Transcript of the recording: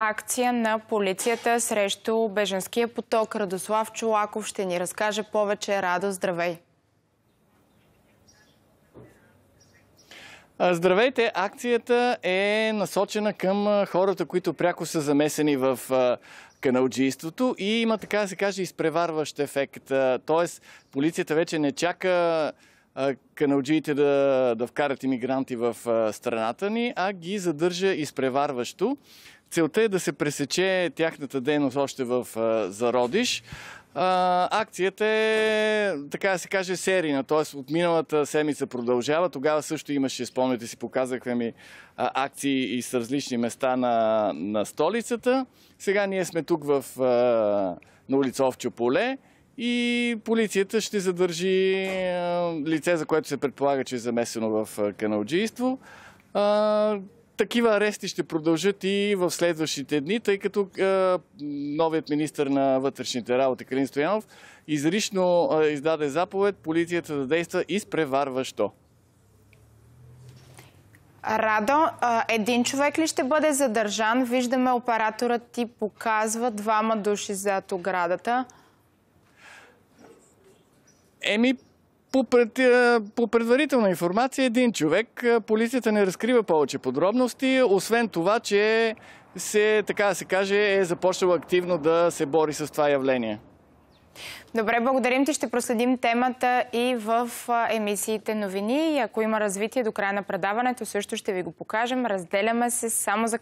акция на полицията срещу беженския поток. Радослав Чулаков ще ни разкаже повече. Радо, здравей! Здравейте! Акцията е насочена към хората, които пряко са замесени в каналджийството и има, така да се каже, изпреварващ ефект. Тоест, полицията вече не чака каналджиите да, да вкарат иммигранти в страната ни, а ги задържа изпреварващо. Целта е да се пресече тяхната дейност още в зародиш. Акцията е, така да се каже, серийна, т.е. от миналата седмица продължава. Тогава също имаше, спомняте си, показахме ми акции и с различни места на, на столицата. Сега ние сме тук в, на улица Овчо поле и полицията ще задържи лице, за което се предполага, че е замесено в каналджийство. Такива арести ще продължат и в следващите дни, тъй като новият министр на вътрешните работи Калин Стоянов изрично издаде заповед полицията да действа изпреварващо. Радо, един човек ли ще бъде задържан? Виждаме операторът ти показва двама души зад оградата. Еми, по, пред, по предварителна информация един човек. Полицията не разкрива повече подробности, освен това, че се, така да се каже, е започнала активно да се бори с това явление. Добре, благодарим ти. Ще проследим темата и в емисиите новини. И ако има развитие до края на предаването, също ще ви го покажем. Разделяме се само за